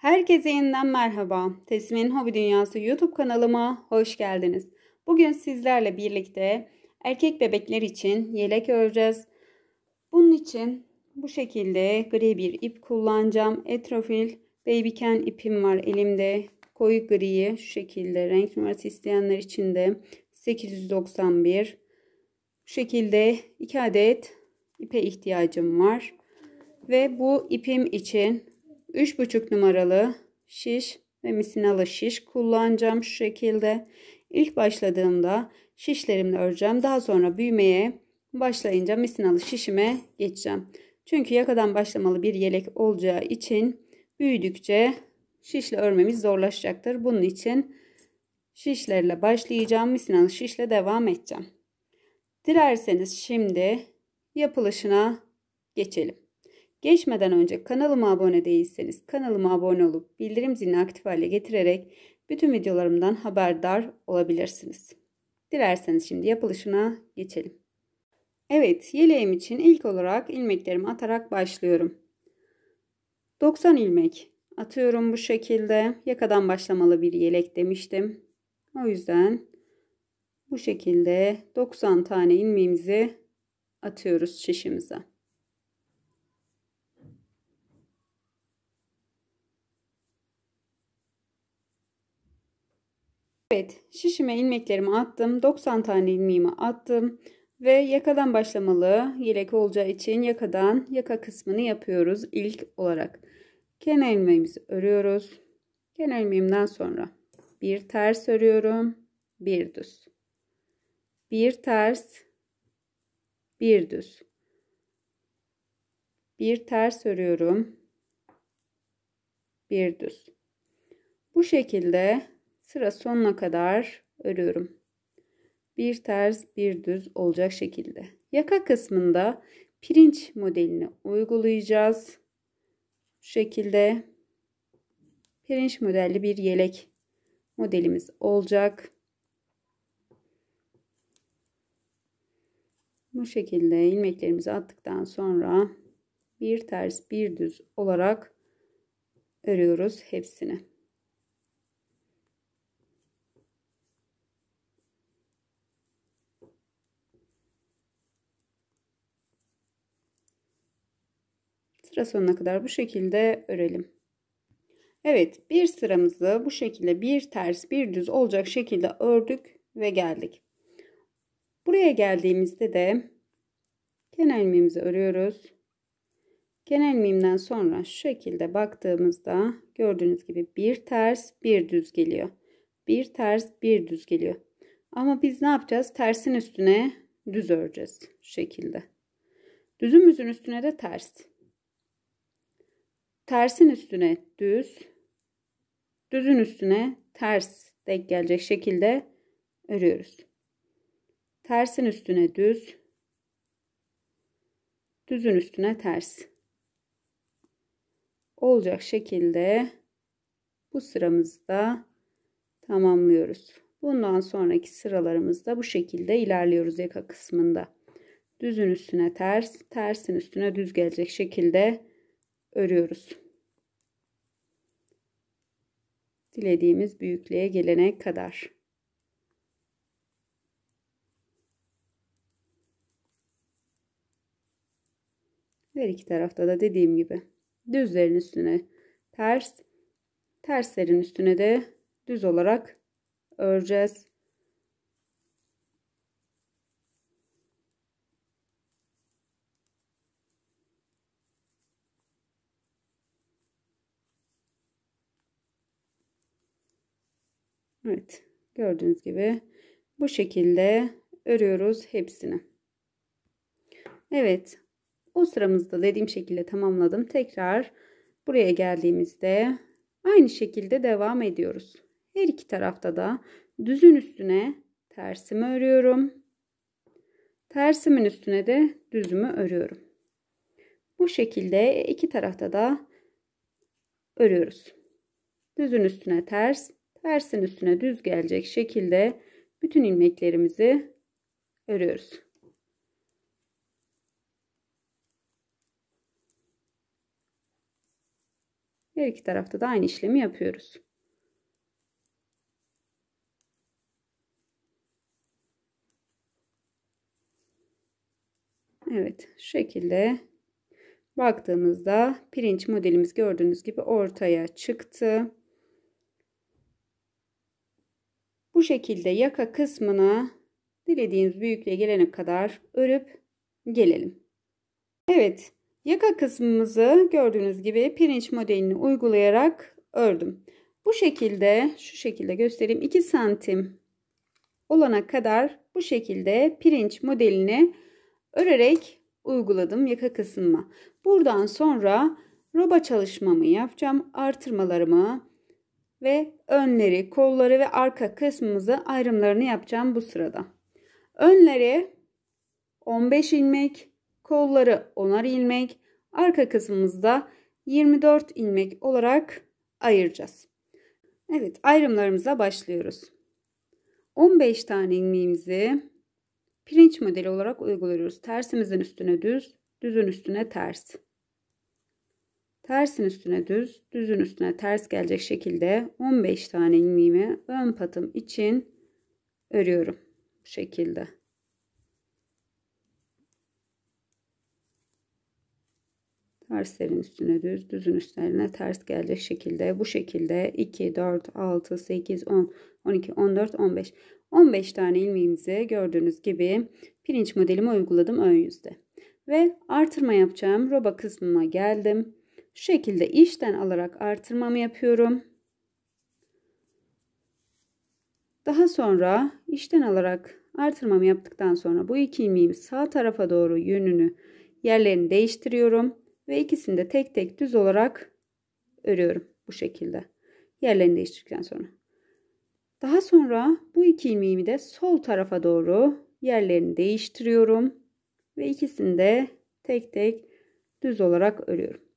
Herkese yeniden merhaba. Teslimin Hobi Dünyası YouTube kanalıma hoş geldiniz. Bugün sizlerle birlikte erkek bebekler için yelek öreceğiz. Bunun için bu şekilde gri bir ip kullanacağım. Etrofil Babyken ipim var elimde. Koyu griyi şu şekilde renk numarası isteyenler için de 891. Bu şekilde 2 adet ipe ihtiyacım var. Ve bu ipim için 3,5 numaralı şiş ve misinalı şiş kullanacağım şu şekilde. İlk başladığımda şişlerimle öreceğim. Daha sonra büyümeye başlayınca misinalı şişime geçeceğim. Çünkü yakadan başlamalı bir yelek olacağı için büyüdükçe şişle örmemiz zorlaşacaktır. Bunun için şişlerle başlayacağım. Misinalı şişle devam edeceğim. Dilerseniz şimdi yapılışına geçelim. Geçmeden önce kanalıma abone değilseniz kanalıma abone olup bildirim zilini aktif hale getirerek bütün videolarımdan haberdar olabilirsiniz. Dilerseniz şimdi yapılışına geçelim. Evet yeleğim için ilk olarak ilmeklerimi atarak başlıyorum. 90 ilmek atıyorum bu şekilde. Yakadan başlamalı bir yelek demiştim. O yüzden bu şekilde 90 tane ilmeğimizi atıyoruz şişimize. Evet şişime ilmeklerimi attım. 90 tane ilmeğimi attım. Ve yakadan başlamalı yelek olacağı için yakadan yaka kısmını yapıyoruz ilk olarak. Kenar ilmeğimizi örüyoruz. Kenar ilmeğimden sonra bir ters örüyorum. Bir düz. Bir ters. Bir düz. Bir ters örüyorum. Bir düz. Bu şekilde sıra sonuna kadar örüyorum. Bir ters bir düz olacak şekilde. Yaka kısmında pirinç modelini uygulayacağız. Bu şekilde pirinç modelli bir yelek modelimiz olacak. Bu şekilde ilmeklerimizi attıktan sonra bir ters bir düz olarak örüyoruz hepsini. Sıra sonuna kadar bu şekilde örelim. Evet bir sıramızı bu şekilde bir ters bir düz olacak şekilde ördük ve geldik. Buraya geldiğimizde de kenar ilmeğimizi örüyoruz. Kenar ilmeğimden sonra şu şekilde baktığımızda gördüğünüz gibi bir ters bir düz geliyor. Bir ters bir düz geliyor. Ama biz ne yapacağız? Tersin üstüne düz öreceğiz şekilde. Düzümüzün üstüne de ters tersin üstüne düz, düzün üstüne ters denk gelecek şekilde örüyoruz. Tersin üstüne düz, düzün üstüne ters olacak şekilde bu sıramızda tamamlıyoruz. Bundan sonraki sıralarımızda bu şekilde ilerliyoruz yaka kısmında. Düzün üstüne ters, tersin üstüne düz gelecek şekilde örüyoruz. Dilediğimiz büyüklüğe gelene kadar. Her iki tarafta da dediğim gibi düzlerin üstüne ters, terslerin üstüne de düz olarak öreceğiz. Gördüğünüz gibi bu şekilde örüyoruz hepsini. Evet. O sıramızda dediğim şekilde tamamladım. Tekrar buraya geldiğimizde aynı şekilde devam ediyoruz. Her iki tarafta da düzün üstüne tersimi örüyorum. Tersimin üstüne de düzümü örüyorum. Bu şekilde iki tarafta da örüyoruz. Düzün üstüne ters, tersin üstüne düz gelecek şekilde bütün ilmeklerimizi örüyoruz. Her iki tarafta da aynı işlemi yapıyoruz. Evet şu şekilde baktığımızda pirinç modelimiz gördüğünüz gibi ortaya çıktı. Bu şekilde yaka kısmını dilediğiniz büyüklüğe gelene kadar örüp gelelim. Evet yaka kısmımızı gördüğünüz gibi pirinç modelini uygulayarak ördüm. Bu şekilde şu şekilde göstereyim 2 santim olana kadar bu şekilde pirinç modelini örerek uyguladım yaka kısmıma. Buradan sonra roba çalışmamı yapacağım. Artırmalarımı ve önleri, kolları ve arka kısmımızı ayrımlarını yapacağım bu sırada. Önleri 15 ilmek, kolları 10'ar ilmek, arka kısmımızda 24 ilmek olarak ayıracağız. Evet, ayrımlarımıza başlıyoruz. 15 tane ilmeğimizi pirinç modeli olarak uyguluyoruz. Tersimizin üstüne düz, düzün üstüne ters. Tersin üstüne düz, düzün üstüne ters gelecek şekilde 15 tane ilmeğimi ön patım için örüyorum. Bu şekilde. Terslerin üstüne düz, düzün üstlerine ters gelecek şekilde bu şekilde 2, 4, 6, 8, 10, 12, 14, 15. 15 tane ilmeğimizi gördüğünüz gibi pirinç modelimi uyguladım ön yüzde. Ve artırma yapacağım roba kısmına geldim. Şu şekilde içten alarak artırmamı yapıyorum. Daha sonra içten alarak artırmamı yaptıktan sonra bu iki ilmeğimi sağ tarafa doğru yönünü yerlerini değiştiriyorum ve ikisini de tek tek düz olarak örüyorum bu şekilde yerlerini değiştirdikten sonra. Daha sonra bu iki ilmeğimi de sol tarafa doğru yerlerini değiştiriyorum ve ikisini de tek tek düz olarak örüyorum.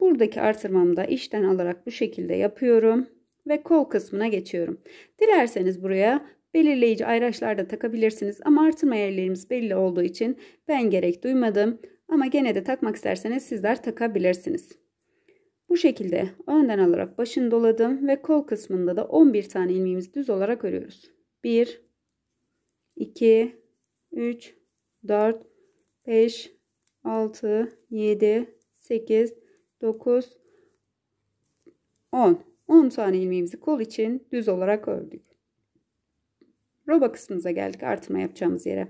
Buradaki artırmamda işten alarak bu şekilde yapıyorum ve kol kısmına geçiyorum. Dilerseniz buraya belirleyici ayraçlar da takabilirsiniz ama artırma yerlerimiz belli olduğu için ben gerek duymadım. Ama gene de takmak isterseniz sizler takabilirsiniz. Bu şekilde önden alarak başını doladım ve kol kısmında da 11 tane ilmeğimizi düz olarak örüyoruz. 1 2 3 4 5 6 7 8 9, 10. 10 tane ilmeğimizi kol için düz olarak ördük. Roba kısmımıza geldik artırma yapacağımız yere.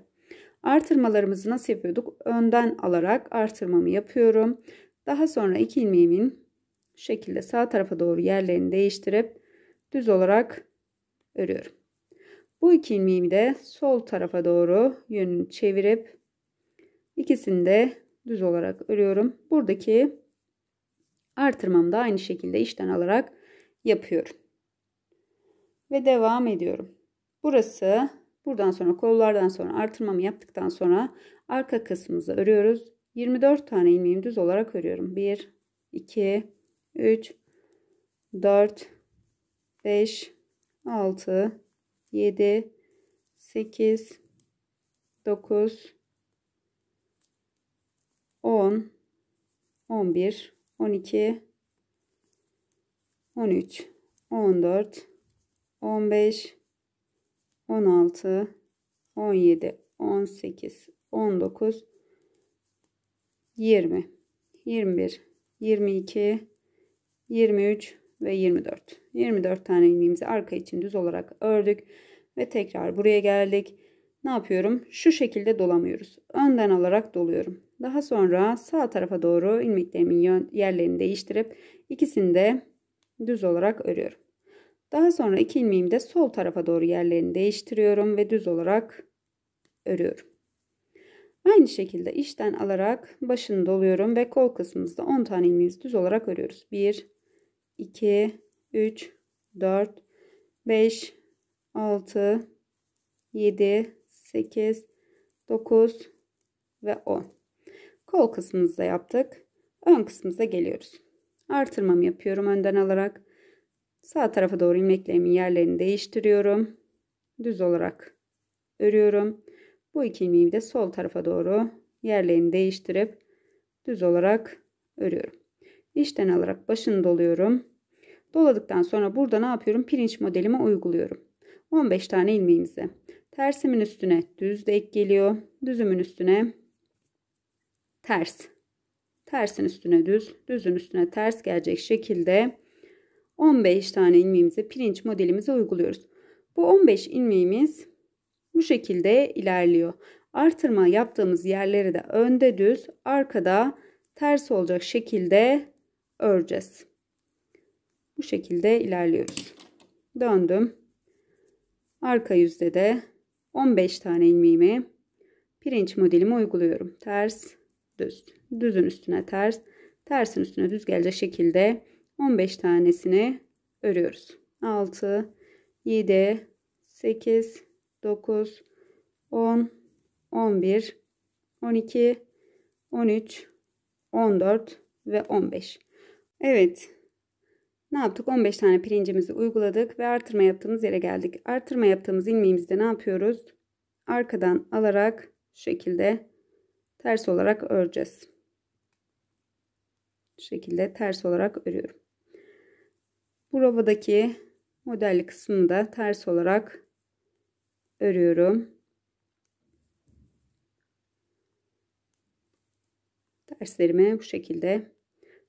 Artırmalarımızı nasıl yapıyorduk? Önden alarak artırmamı yapıyorum. Daha sonra iki ilmeğimin şekilde sağ tarafa doğru yerlerini değiştirip düz olarak örüyorum. Bu iki ilmeğimi de sol tarafa doğru yönünü çevirip ikisini de düz olarak örüyorum. Buradaki Artırmamı da aynı şekilde işten alarak yapıyorum. Ve devam ediyorum. Burası buradan sonra kollardan sonra artırmamı yaptıktan sonra arka kısmımızı örüyoruz. 24 tane ilmeğimi düz olarak örüyorum. 1, 2, 3, 4, 5, 6, 7, 8, 9, 10, 11, 12 13 14 15 16 17 18 19 20 21 22 23 ve 24 24 tane ilmeğimizi arka için düz olarak ördük ve tekrar buraya geldik ne yapıyorum şu şekilde dolamıyoruz önden alarak doluyorum daha sonra sağ tarafa doğru ilmeklerimin yerlerini değiştirip ikisini de düz olarak örüyorum. Daha sonra iki ilmeğimi de sol tarafa doğru yerlerini değiştiriyorum ve düz olarak örüyorum. Aynı şekilde işten alarak başını doluyorum ve kol kısmımızda 10 tane ilmeğimizi düz olarak örüyoruz. 1, 2, 3, 4, 5, 6, 7, 8, 9 ve 10. Kol kısmımızda yaptık. Ön kısmımıza geliyoruz. Artırmamı yapıyorum önden alarak. Sağ tarafa doğru ilmeklerimin yerlerini değiştiriyorum. Düz olarak örüyorum. Bu iki ilmeği de sol tarafa doğru yerlerini değiştirip düz olarak örüyorum. İçten alarak başını doluyorum. Doladıktan sonra burada ne yapıyorum? Pirinç modelimi uyguluyorum. 15 tane ilmeğimizi. Tersimin üstüne düz de ek geliyor. Düzümün üstüne ters. Tersin üstüne düz, düzün üstüne ters gelecek şekilde 15 tane ilmeğimizi pirinç modelimize uyguluyoruz. Bu 15 ilmeğimiz bu şekilde ilerliyor. Artırma yaptığımız yerleri de önde düz, arkada ters olacak şekilde öreceğiz. Bu şekilde ilerliyoruz. Döndüm. Arka yüzde de 15 tane ilmeğimi pirinç modelimi uyguluyorum. Ters, düz. Düzün üstüne ters, tersin üstüne düz gelecek şekilde 15 tanesini örüyoruz. 6, 7, 8, 9, 10, 11, 12, 13, 14 ve 15. Evet. Ne yaptık? 15 tane pirincimizi uyguladık ve artırma yaptığımız yere geldik. Artırma yaptığımız ilmeğimizde ne yapıyoruz? Arkadan alarak şekilde ters olarak öreceğiz. Bu şekilde ters olarak örüyorum. Bu robadaki model kısmını da ters olarak örüyorum. Terslerimi bu şekilde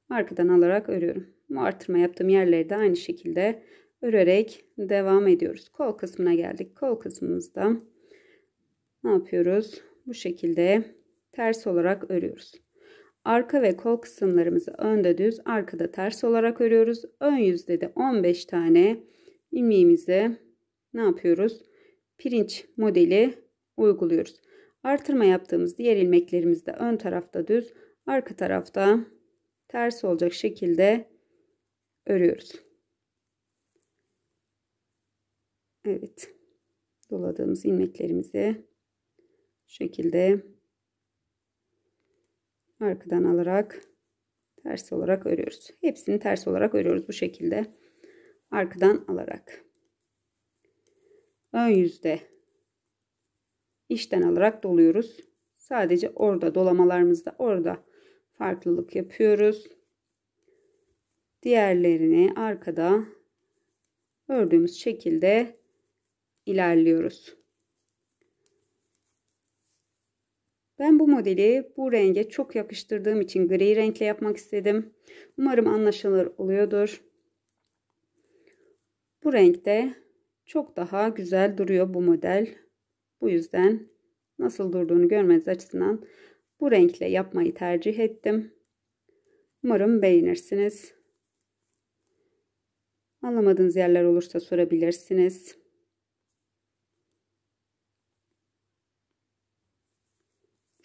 arkadan alarak örüyorum. Bu artırma yaptığım yerleri de aynı şekilde örerek devam ediyoruz. Kol kısmına geldik. Kol kısmımızda ne yapıyoruz? Bu şekilde ters olarak örüyoruz. Arka ve kol kısımlarımızı önde düz, arkada ters olarak örüyoruz. Ön yüzde de 15 tane ilmeğimize ne yapıyoruz? Pirinç modeli uyguluyoruz. Artırma yaptığımız diğer ilmeklerimizde ön tarafta düz, arka tarafta ters olacak şekilde örüyoruz. Evet. Doladığımız ilmeklerimizi şu şekilde arkadan alarak ters olarak örüyoruz. Hepsini ters olarak örüyoruz bu şekilde. Arkadan alarak. Ön yüzde işten alarak doluyoruz. Sadece orada dolamalarımızda orada farklılık yapıyoruz. Diğerlerini arkada ördüğümüz şekilde ilerliyoruz. Ben bu modeli bu renge çok yakıştırdığım için gri renkle yapmak istedim. Umarım anlaşılır oluyordur. Bu renkte çok daha güzel duruyor bu model. Bu yüzden nasıl durduğunu görmeniz açısından bu renkle yapmayı tercih ettim. Umarım beğenirsiniz. Anlamadığınız yerler olursa sorabilirsiniz.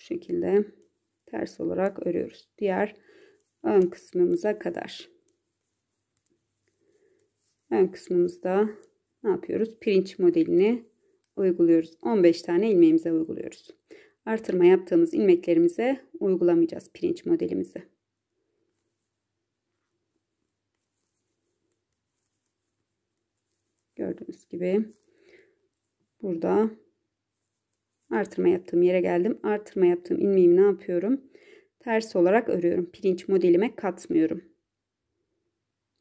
şu şekilde ters olarak örüyoruz. Diğer ön kısmımıza kadar. Ön kısmımızda ne yapıyoruz? Pirinç modelini uyguluyoruz. 15 tane ilmeğimize uyguluyoruz. Artırma yaptığımız ilmeklerimize uygulamayacağız pirinç modelimizi. Gördüğünüz gibi burada artırma yaptığım yere geldim. Artırma yaptığım ilmeğimi ne yapıyorum? Ters olarak örüyorum. Pirinç modelime katmıyorum.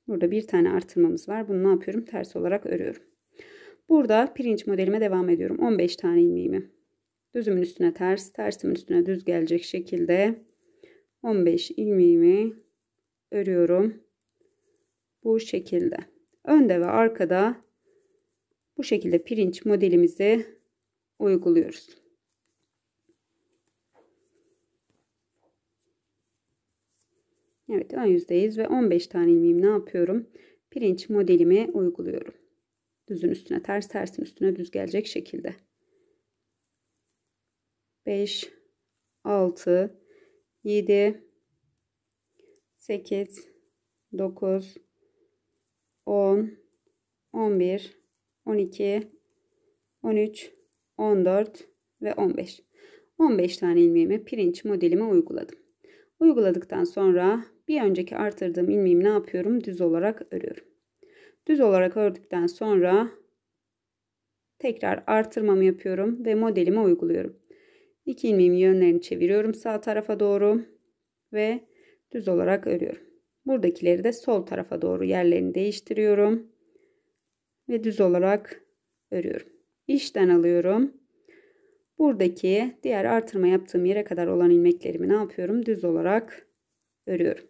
Burada bir tane artırmamız var. Bunu ne yapıyorum? Ters olarak örüyorum. Burada pirinç modelime devam ediyorum. 15 tane ilmeğimi. Düzümün üstüne ters, tersimin üstüne düz gelecek şekilde 15 ilmeğimi örüyorum. Bu şekilde. Önde ve arkada bu şekilde pirinç modelimizi uyguluyoruz. Evet ön yüzdeyiz ve 15 tane ilmeğim. ne yapıyorum? Pirinç modelimi uyguluyorum. Düzün üstüne ters tersin üstüne düz gelecek şekilde. 5 6 7 8 9 10 11 12 13 14 ve 15. 15 tane ilmeğimi pirinç modelime uyguladım. Uyguladıktan sonra bir önceki artırdığım ilmeğimi ne yapıyorum? Düz olarak örüyorum. Düz olarak ördükten sonra tekrar artırmamı yapıyorum ve modelime uyguluyorum. İki ilmeğimi yönlerini çeviriyorum sağ tarafa doğru ve düz olarak örüyorum. Buradakileri de sol tarafa doğru yerlerini değiştiriyorum ve düz olarak örüyorum işten alıyorum. Buradaki diğer artırma yaptığım yere kadar olan ilmeklerimi ne yapıyorum? Düz olarak örüyorum.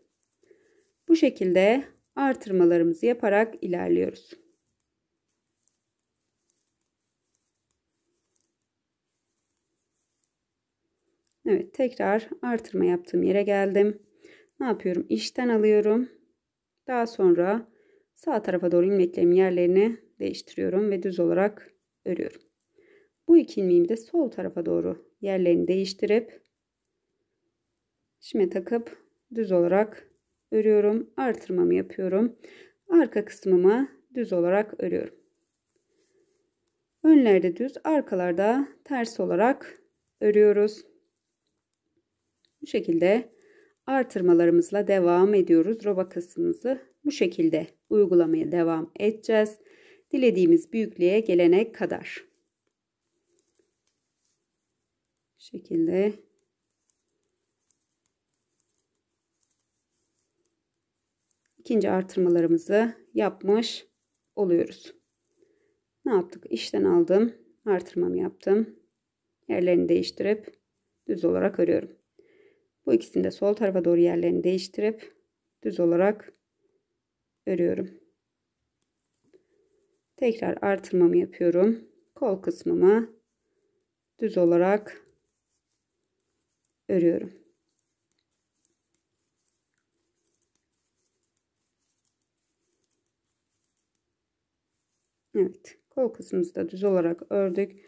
Bu şekilde artırmalarımızı yaparak ilerliyoruz. Evet tekrar artırma yaptığım yere geldim. Ne yapıyorum? İşten alıyorum. Daha sonra sağ tarafa doğru ilmeklerin yerlerini değiştiriyorum ve düz olarak örüyorum. Bu iki ilmeğimi de sol tarafa doğru yerlerini değiştirip şime takıp düz olarak örüyorum. Artırmamı yapıyorum. Arka kısmımı düz olarak örüyorum. Önlerde düz, arkalarda ters olarak örüyoruz. Bu şekilde artırmalarımızla devam ediyoruz. Roba kısmımızı bu şekilde uygulamaya devam edeceğiz dilediğimiz büyüklüğe gelene kadar. Bu şekilde ikinci artırmalarımızı yapmış oluyoruz. Ne yaptık? İşten aldım. Artırmamı yaptım. Yerlerini değiştirip düz olarak örüyorum. Bu ikisini de sol tarafa doğru yerlerini değiştirip düz olarak örüyorum. Tekrar artırmamı yapıyorum. Kol kısmımı düz olarak örüyorum. Evet. Kol kısmımızı da düz olarak ördük.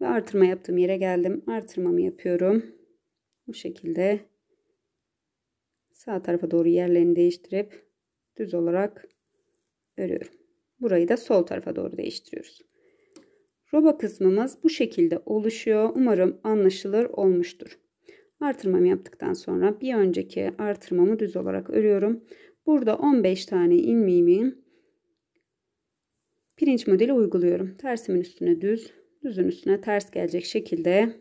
Ve artırma yaptığım yere geldim. Artırmamı yapıyorum. Bu şekilde sağ tarafa doğru yerlerini değiştirip düz olarak örüyorum. Burayı da sol tarafa doğru değiştiriyoruz. Roba kısmımız bu şekilde oluşuyor. Umarım anlaşılır olmuştur. Artırmamı yaptıktan sonra bir önceki artırmamı düz olarak örüyorum. Burada 15 tane ilmeğimi pirinç modeli uyguluyorum. Tersimin üstüne düz, düzün üstüne ters gelecek şekilde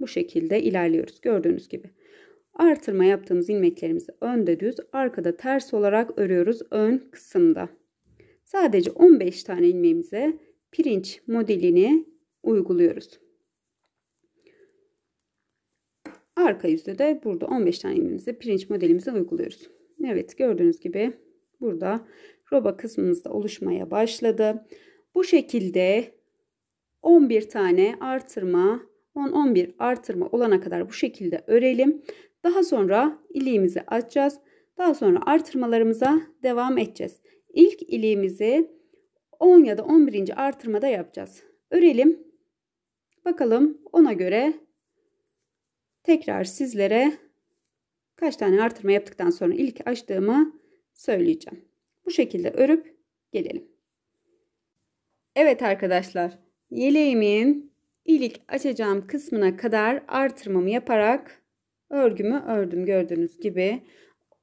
bu şekilde ilerliyoruz. Gördüğünüz gibi. Artırma yaptığımız ilmeklerimizi önde düz, arkada ters olarak örüyoruz ön kısımda. Sadece 15 tane ilmeğimize pirinç modelini uyguluyoruz. Arka yüzde de burada 15 tane ilmeğimize pirinç modelimizi uyguluyoruz. Evet gördüğünüz gibi burada roba kısmımızda oluşmaya başladı. Bu şekilde 11 tane artırma 10-11 artırma olana kadar bu şekilde örelim. Daha sonra iliğimizi açacağız. Daha sonra artırmalarımıza devam edeceğiz. İlk iliğimizi 10 ya da 11. artırmada yapacağız. Örelim. Bakalım ona göre tekrar sizlere kaç tane artırma yaptıktan sonra ilk açtığımı söyleyeceğim. Bu şekilde örüp gelelim. Evet arkadaşlar yeleğimin ilik açacağım kısmına kadar artırmamı yaparak örgümü ördüm gördüğünüz gibi.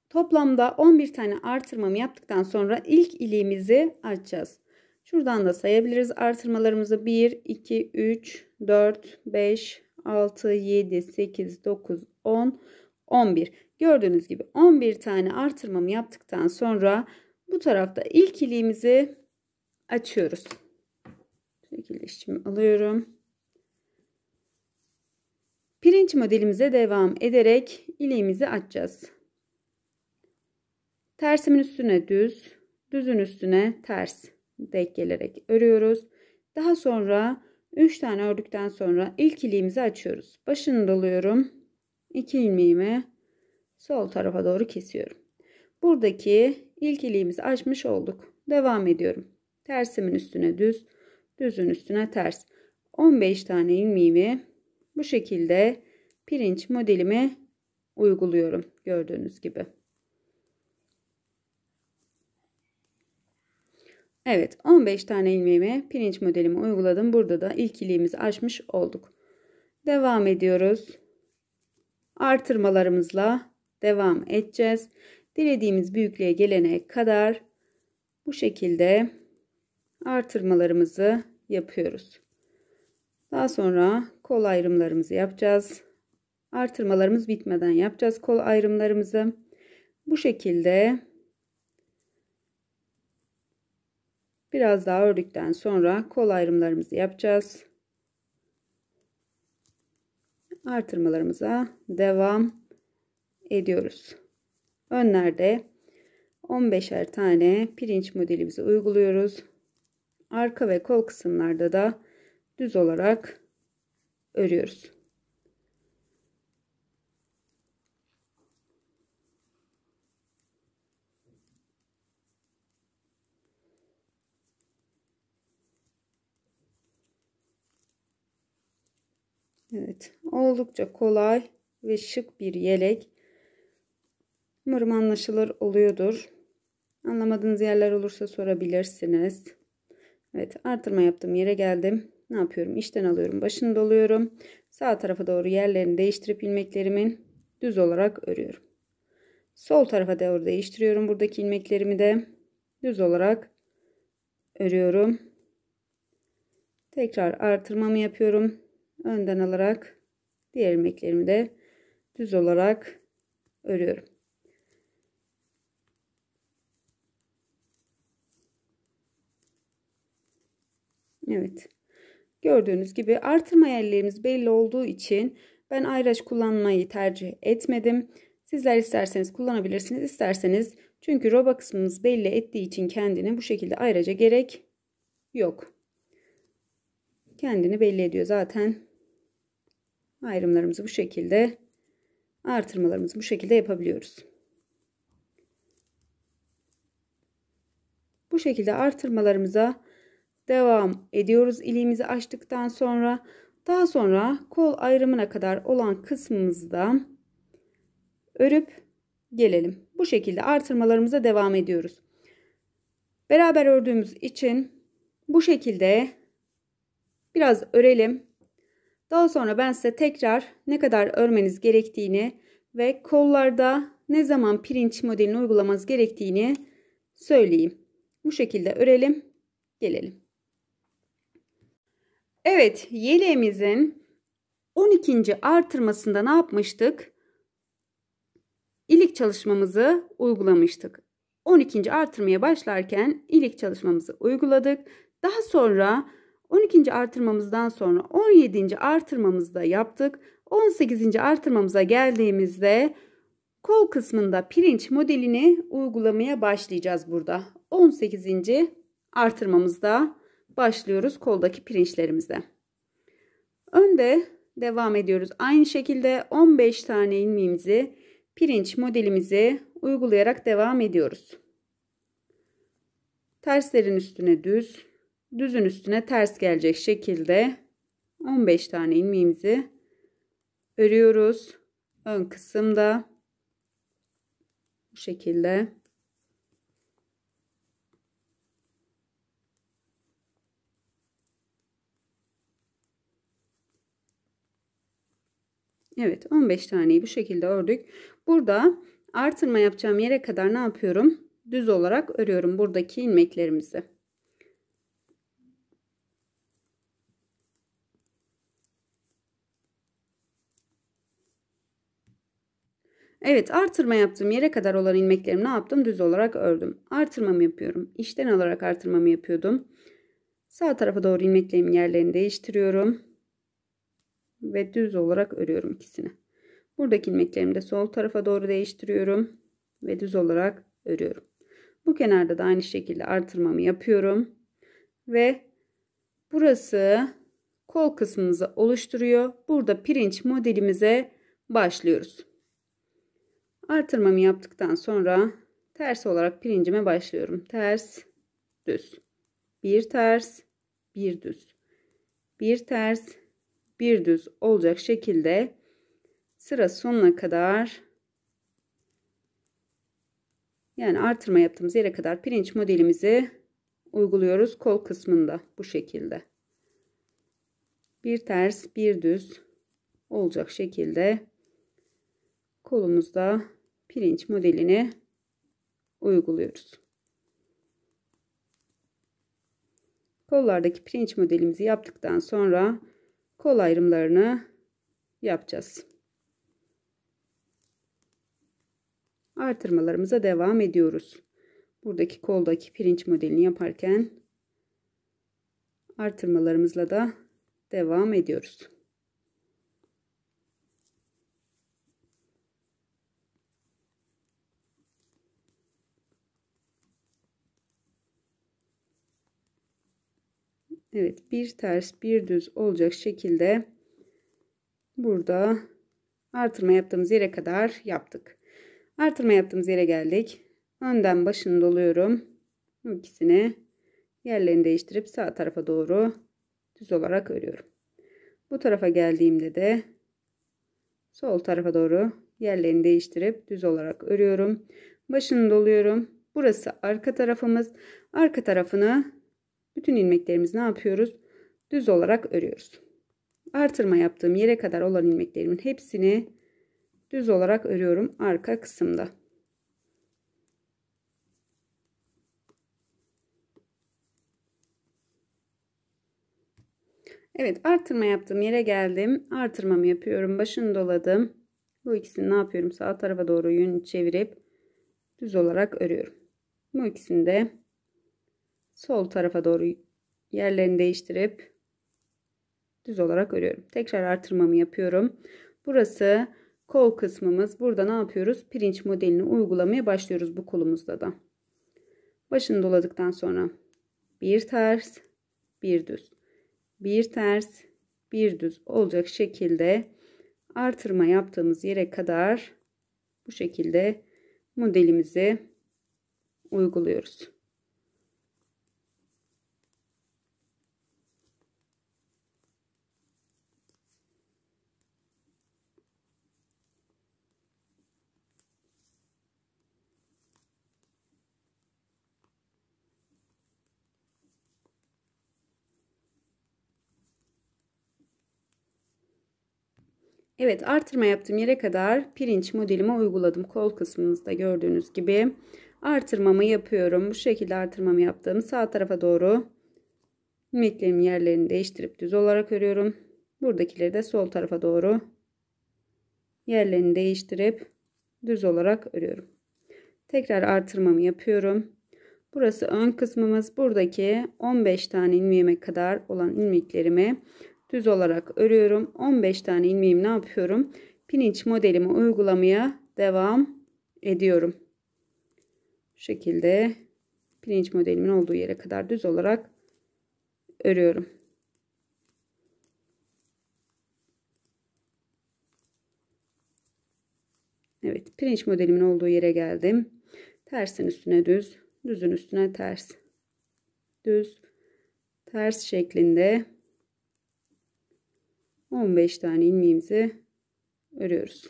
Toplamda 11 tane artırmamı yaptıktan sonra ilk iliğimizi açacağız. Şuradan da sayabiliriz artırmalarımızı 1, 2, 3, 4, 5, 6, 7, 8, 9, 10, 11. Gördüğünüz gibi 11 tane artırmamı yaptıktan sonra bu tarafta ilk iliğimizi açıyoruz. Bu şekilde işçimi alıyorum. Pirinç modelimize devam ederek iliğimizi açacağız. Tersimin üstüne düz, düzün üstüne ters denk gelerek örüyoruz. Daha sonra 3 tane ördükten sonra ilk iliğimizi açıyoruz. Başını doluyorum. 2 ilmeğimi sol tarafa doğru kesiyorum. Buradaki ilk iliğimizi açmış olduk. Devam ediyorum. Tersimin üstüne düz, düzün üstüne ters. 15 tane ilmeğimi bu şekilde pirinç modelimi uyguluyorum gördüğünüz gibi. Evet 15 tane ilmeğime pirinç modelimi uyguladım. Burada da ilk iliğimizi açmış olduk. Devam ediyoruz. Artırmalarımızla devam edeceğiz. Dilediğimiz büyüklüğe gelene kadar bu şekilde artırmalarımızı yapıyoruz. Daha sonra kol ayrımlarımızı yapacağız. Artırmalarımız bitmeden yapacağız kol ayrımlarımızı. Bu şekilde Biraz daha ördükten sonra kol ayrımlarımızı yapacağız. Artırmalarımıza devam ediyoruz. Önlerde 15'er tane pirinç modelimizi uyguluyoruz. Arka ve kol kısımlarda da düz olarak örüyoruz. Evet oldukça kolay ve şık bir yelek. Umarım anlaşılır oluyordur. Anlamadığınız yerler olursa sorabilirsiniz. Evet artırma yaptığım yere geldim. Ne yapıyorum? İşten alıyorum. Başını doluyorum. Sağ tarafa doğru yerlerini değiştirip ilmeklerimin düz olarak örüyorum. Sol tarafa doğru değiştiriyorum. Buradaki ilmeklerimi de düz olarak örüyorum. Tekrar artırmamı yapıyorum önden alarak diğer ilmeklerimi de düz olarak örüyorum. Evet. Gördüğünüz gibi artırma yerlerimiz belli olduğu için ben ayraç kullanmayı tercih etmedim. Sizler isterseniz kullanabilirsiniz, isterseniz çünkü roba kısmımız belli ettiği için kendini bu şekilde ayraca gerek yok. Kendini belli ediyor zaten ayrımlarımızı bu şekilde artırmalarımızı bu şekilde yapabiliyoruz. Bu şekilde artırmalarımıza devam ediyoruz. İliğimizi açtıktan sonra daha sonra kol ayrımına kadar olan kısmımızda örüp gelelim. Bu şekilde artırmalarımıza devam ediyoruz. Beraber ördüğümüz için bu şekilde biraz örelim. Daha sonra ben size tekrar ne kadar örmeniz gerektiğini ve kollarda ne zaman pirinç modelini uygulamanız gerektiğini söyleyeyim. Bu şekilde örelim. Gelelim. Evet yeleğimizin 12. artırmasında ne yapmıştık? İlik çalışmamızı uygulamıştık. 12. artırmaya başlarken ilik çalışmamızı uyguladık. Daha sonra 12. artırmamızdan sonra 17. artırmamızda yaptık. 18. artırmamıza geldiğimizde kol kısmında pirinç modelini uygulamaya başlayacağız burada. 18. artırmamızda başlıyoruz koldaki pirinçlerimize. Önde devam ediyoruz. Aynı şekilde 15 tane ilmeğimizi pirinç modelimizi uygulayarak devam ediyoruz. Terslerin üstüne düz, düzün üstüne ters gelecek şekilde 15 tane ilmeğimizi örüyoruz. Ön kısımda bu şekilde Evet 15 taneyi bu şekilde ördük. Burada artırma yapacağım yere kadar ne yapıyorum? Düz olarak örüyorum buradaki ilmeklerimizi. Evet artırma yaptığım yere kadar olan ilmeklerimi ne yaptım? Düz olarak ördüm. Artırmamı yapıyorum. İşten alarak artırmamı yapıyordum. Sağ tarafa doğru ilmeklerimin yerlerini değiştiriyorum. Ve düz olarak örüyorum ikisini. Buradaki ilmeklerimi de sol tarafa doğru değiştiriyorum. Ve düz olarak örüyorum. Bu kenarda da aynı şekilde artırmamı yapıyorum. Ve burası kol kısmımızı oluşturuyor. Burada pirinç modelimize başlıyoruz. Artırmamı yaptıktan sonra ters olarak pirincime başlıyorum. Ters, düz. Bir ters, bir düz. Bir ters, bir düz olacak şekilde sıra sonuna kadar yani artırma yaptığımız yere kadar pirinç modelimizi uyguluyoruz kol kısmında bu şekilde. Bir ters, bir düz olacak şekilde kolumuzda pirinç modelini uyguluyoruz. Kollardaki pirinç modelimizi yaptıktan sonra kol ayrımlarını yapacağız. Artırmalarımıza devam ediyoruz. Buradaki koldaki pirinç modelini yaparken artırmalarımızla da devam ediyoruz. Evet bir ters bir düz olacak şekilde burada artırma yaptığımız yere kadar yaptık. Artırma yaptığımız yere geldik. Önden başını doluyorum. İkisini yerlerini değiştirip sağ tarafa doğru düz olarak örüyorum. Bu tarafa geldiğimde de sol tarafa doğru yerlerini değiştirip düz olarak örüyorum. Başını doluyorum. Burası arka tarafımız. Arka tarafını bütün ilmeklerimizi ne yapıyoruz? Düz olarak örüyoruz. Artırma yaptığım yere kadar olan ilmeklerimin hepsini düz olarak örüyorum arka kısımda. Evet artırma yaptığım yere geldim. Artırmamı yapıyorum. Başını doladım. Bu ikisini ne yapıyorum? Sağ tarafa doğru yön çevirip düz olarak örüyorum. Bu ikisini de sol tarafa doğru yerlerini değiştirip düz olarak örüyorum. Tekrar artırmamı yapıyorum. Burası kol kısmımız. Burada ne yapıyoruz? Pirinç modelini uygulamaya başlıyoruz bu kolumuzda da. Başını doladıktan sonra bir ters, bir düz. Bir ters, bir düz olacak şekilde artırma yaptığımız yere kadar bu şekilde modelimizi uyguluyoruz. Evet artırma yaptığım yere kadar pirinç modelimi uyguladım. Kol kısmımızda gördüğünüz gibi artırmamı yapıyorum. Bu şekilde artırmamı yaptığım sağ tarafa doğru ilmeklerimin yerlerini değiştirip düz olarak örüyorum. Buradakileri de sol tarafa doğru yerlerini değiştirip düz olarak örüyorum. Tekrar artırmamı yapıyorum. Burası ön kısmımız. Buradaki 15 tane ilmeğime kadar olan ilmeklerimi düz olarak örüyorum. 15 tane ilmeğimi ne yapıyorum? Pirinç modelimi uygulamaya devam ediyorum. Şu şekilde pirinç modelimin olduğu yere kadar düz olarak örüyorum. Evet pirinç modelimin olduğu yere geldim. Tersin üstüne düz, düzün üstüne ters, düz, ters şeklinde 15 tane ilmeğimizi örüyoruz.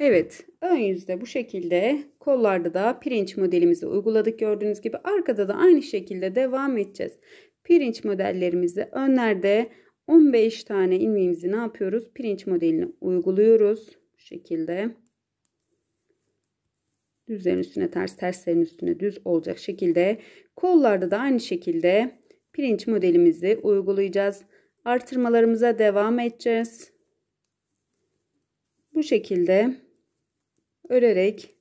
Evet ön yüzde bu şekilde kollarda da pirinç modelimizi uyguladık gördüğünüz gibi arkada da aynı şekilde devam edeceğiz. Pirinç modellerimizi önlerde 15 tane ilmeğimizi ne yapıyoruz? Pirinç modelini uyguluyoruz bu şekilde. Düzlerin üstüne ters, terslerin üstüne düz olacak şekilde. Kollarda da aynı şekilde pirinç modelimizi uygulayacağız. Artırmalarımıza devam edeceğiz. Bu şekilde örerek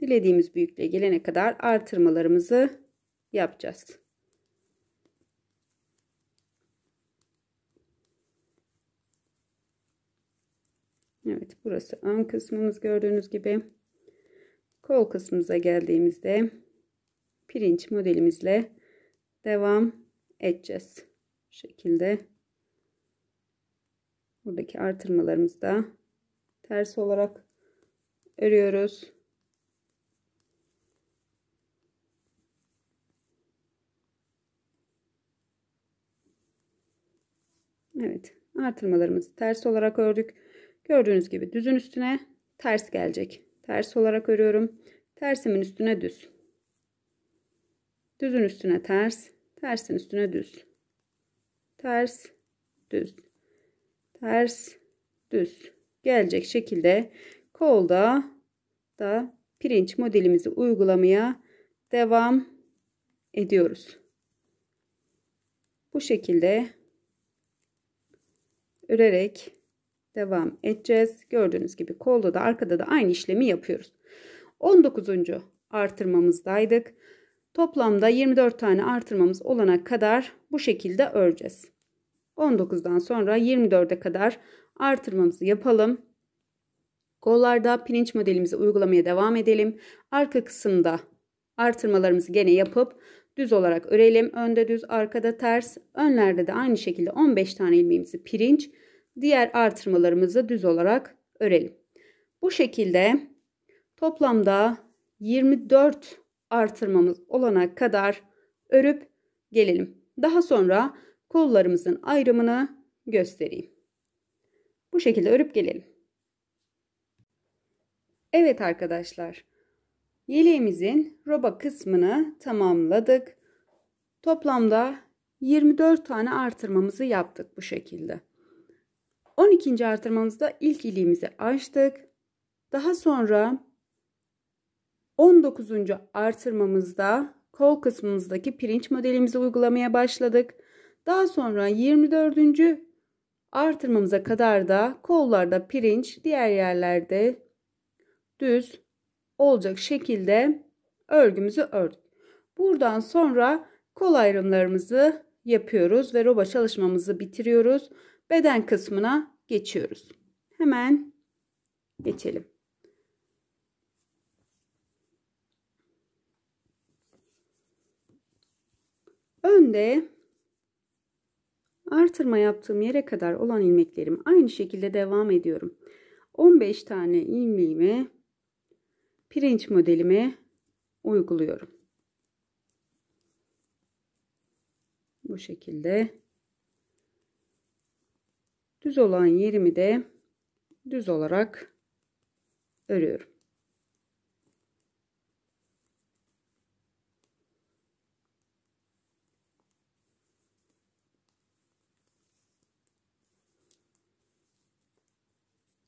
dilediğimiz büyüklüğe gelene kadar artırmalarımızı yapacağız. Evet burası ön kısmımız gördüğünüz gibi. Kol kısmımıza geldiğimizde pirinç modelimizle devam edeceğiz. Bu şekilde buradaki artırmalarımızı da ters olarak örüyoruz. Evet artırmalarımızı ters olarak ördük. Gördüğünüz gibi düzün üstüne ters gelecek. Ters olarak örüyorum. Tersimin üstüne düz. Düzün üstüne ters. Tersin üstüne düz. Ters, düz. Ters, düz. Gelecek şekilde kolda da pirinç modelimizi uygulamaya devam ediyoruz. Bu şekilde örerek devam edeceğiz. Gördüğünüz gibi kolda da arkada da aynı işlemi yapıyoruz. 19. artırmamızdaydık. Toplamda 24 tane artırmamız olana kadar bu şekilde öreceğiz. 19'dan sonra 24'e kadar artırmamızı yapalım. Kollarda pirinç modelimizi uygulamaya devam edelim. Arka kısımda artırmalarımızı gene yapıp düz olarak örelim. Önde düz, arkada ters. Önlerde de aynı şekilde 15 tane ilmeğimizi pirinç diğer artırmalarımızı düz olarak örelim. Bu şekilde toplamda 24 artırmamız olana kadar örüp gelelim. Daha sonra kollarımızın ayrımını göstereyim. Bu şekilde örüp gelelim. Evet arkadaşlar. Yeleğimizin roba kısmını tamamladık. Toplamda 24 tane artırmamızı yaptık bu şekilde. 12. artırmamızda ilk iliğimizi açtık. Daha sonra 19. artırmamızda kol kısmımızdaki pirinç modelimizi uygulamaya başladık. Daha sonra 24. artırmamıza kadar da kollarda pirinç, diğer yerlerde düz olacak şekilde örgümüzü ördük. Buradan sonra kol ayrımlarımızı yapıyoruz ve roba çalışmamızı bitiriyoruz beden kısmına geçiyoruz. Hemen geçelim. Önde artırma yaptığım yere kadar olan ilmeklerim aynı şekilde devam ediyorum. 15 tane ilmeğimi pirinç modelime uyguluyorum. Bu şekilde Düz olan yerimi de düz olarak örüyorum.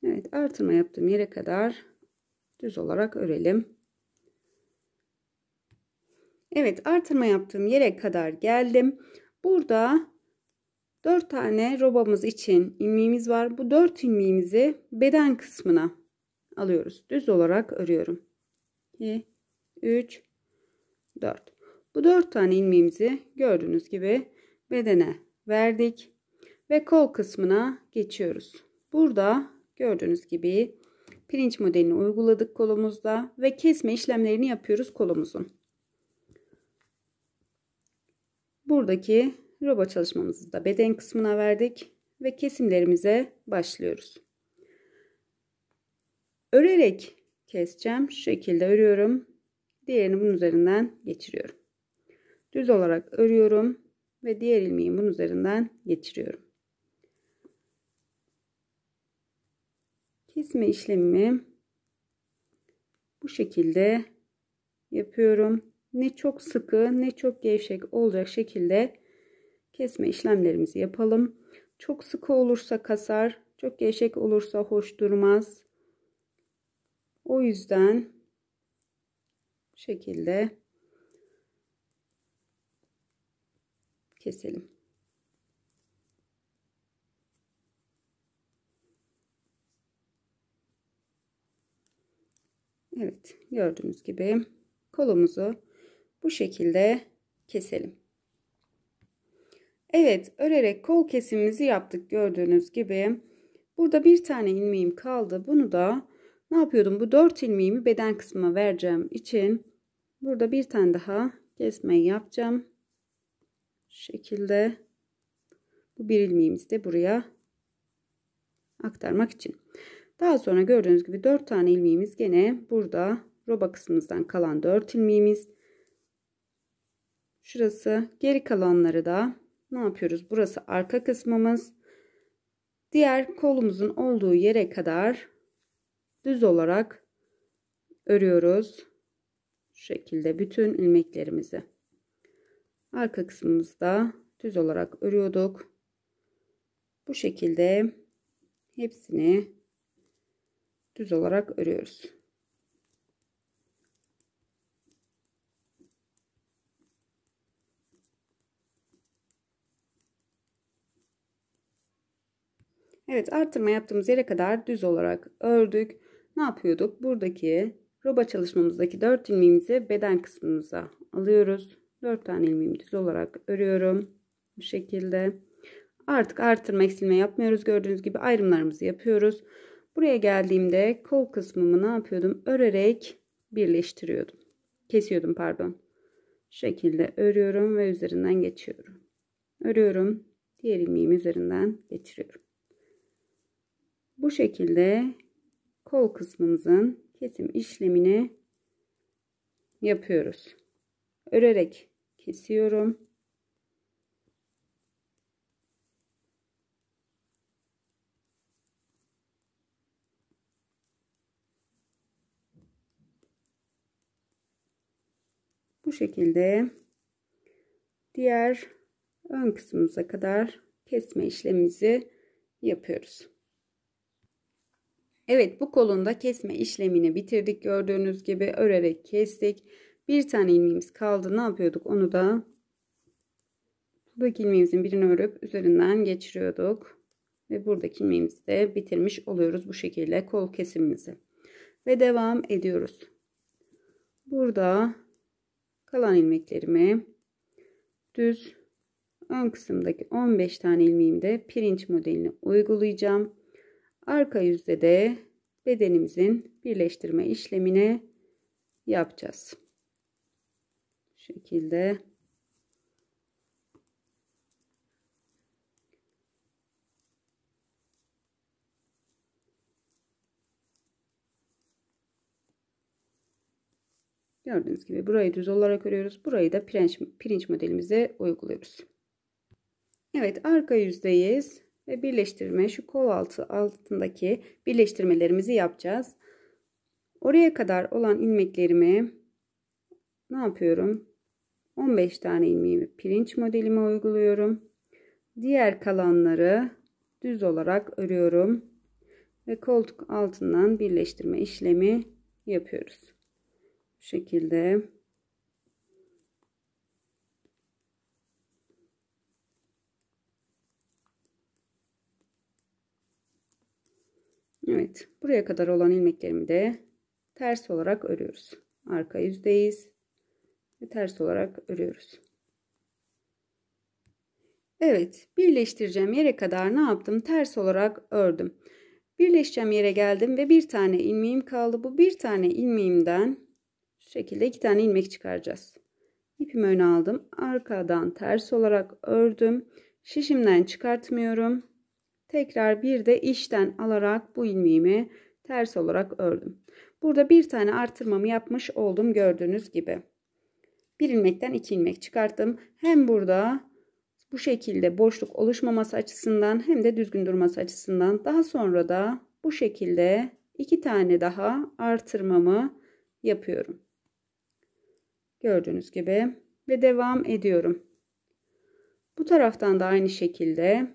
Evet artırma yaptığım yere kadar düz olarak örelim. Evet artırma yaptığım yere kadar geldim. Burada 4 tane robamız için ilmeğimiz var. Bu 4 ilmeğimizi beden kısmına alıyoruz. Düz olarak örüyorum. 2, 3, 4. Bu 4 tane ilmeğimizi gördüğünüz gibi bedene verdik. Ve kol kısmına geçiyoruz. Burada gördüğünüz gibi pirinç modelini uyguladık kolumuzda ve kesme işlemlerini yapıyoruz kolumuzun. Buradaki Robo çalışmamızı da beden kısmına verdik ve kesimlerimize başlıyoruz. Örerek keseceğim. Şu şekilde örüyorum. Diğerini bunun üzerinden geçiriyorum. Düz olarak örüyorum ve diğer ilmeği bunun üzerinden geçiriyorum. Kesme işlemimi bu şekilde yapıyorum. Ne çok sıkı ne çok gevşek olacak şekilde kesme işlemlerimizi yapalım. Çok sıkı olursa kasar, çok gevşek olursa hoş durmaz. O yüzden bu şekilde keselim. Evet gördüğünüz gibi kolumuzu bu şekilde keselim. Evet örerek kol kesimimizi yaptık gördüğünüz gibi. Burada bir tane ilmeğim kaldı. Bunu da ne yapıyordum? Bu dört ilmeğimi beden kısmına vereceğim için burada bir tane daha kesme yapacağım. Şu şekilde bu bir ilmeğimizi de buraya aktarmak için. Daha sonra gördüğünüz gibi dört tane ilmeğimiz gene burada roba kısmımızdan kalan dört ilmeğimiz. Şurası geri kalanları da ne yapıyoruz? Burası arka kısmımız. Diğer kolumuzun olduğu yere kadar düz olarak örüyoruz. Şu şekilde bütün ilmeklerimizi. Arka kısmımızda düz olarak örüyorduk. Bu şekilde hepsini düz olarak örüyoruz. Evet artırma yaptığımız yere kadar düz olarak ördük. Ne yapıyorduk? Buradaki roba çalışmamızdaki 4 ilmeğimizi beden kısmımıza alıyoruz. 4 tane ilmeğimi düz olarak örüyorum. Bu şekilde. Artık artırma eksilme yapmıyoruz. Gördüğünüz gibi ayrımlarımızı yapıyoruz. Buraya geldiğimde kol kısmımı ne yapıyordum? Örerek birleştiriyordum. Kesiyordum pardon. Şu şekilde örüyorum ve üzerinden geçiyorum. Örüyorum. Diğer ilmeğim üzerinden geçiriyorum. Bu şekilde kol kısmımızın kesim işlemini yapıyoruz. Örerek kesiyorum. Bu şekilde diğer ön kısmımıza kadar kesme işlemimizi yapıyoruz. Evet bu kolunda kesme işlemini bitirdik gördüğünüz gibi örerek kestik. Bir tane ilmeğimiz kaldı. Ne yapıyorduk onu da buradaki ilmeğimizin birini örüp üzerinden geçiriyorduk. Ve buradaki ilmeğimizi de bitirmiş oluyoruz bu şekilde kol kesimimizi. Ve devam ediyoruz. Burada kalan ilmeklerimi düz ön kısımdaki 15 tane ilmeğimde pirinç modelini uygulayacağım. Arka yüzde de bedenimizin birleştirme işlemini yapacağız. Şu şekilde. Gördüğünüz gibi burayı düz olarak örüyoruz. Burayı da pirinç, pirinç modelimize uyguluyoruz. Evet arka yüzdeyiz ve birleştirme şu kol altı altındaki birleştirmelerimizi yapacağız. Oraya kadar olan ilmeklerimi ne yapıyorum? 15 tane ilmeğimi pirinç modelime uyguluyorum. Diğer kalanları düz olarak örüyorum ve koltuk altından birleştirme işlemi yapıyoruz. Bu şekilde Evet buraya kadar olan ilmeklerimi de ters olarak örüyoruz. Arka yüzdeyiz ve ters olarak örüyoruz. Evet birleştireceğim yere kadar ne yaptım? Ters olarak ördüm. Birleşeceğim yere geldim ve bir tane ilmeğim kaldı. Bu bir tane ilmeğimden şu şekilde iki tane ilmek çıkaracağız. İpimi öne aldım. Arkadan ters olarak ördüm. Şişimden çıkartmıyorum. Tekrar bir de işten alarak bu ilmeğimi ters olarak ördüm. Burada bir tane artırmamı yapmış oldum gördüğünüz gibi. Bir ilmekten iki ilmek çıkarttım. Hem burada bu şekilde boşluk oluşmaması açısından hem de düzgün durması açısından daha sonra da bu şekilde iki tane daha artırmamı yapıyorum. Gördüğünüz gibi ve devam ediyorum. Bu taraftan da aynı şekilde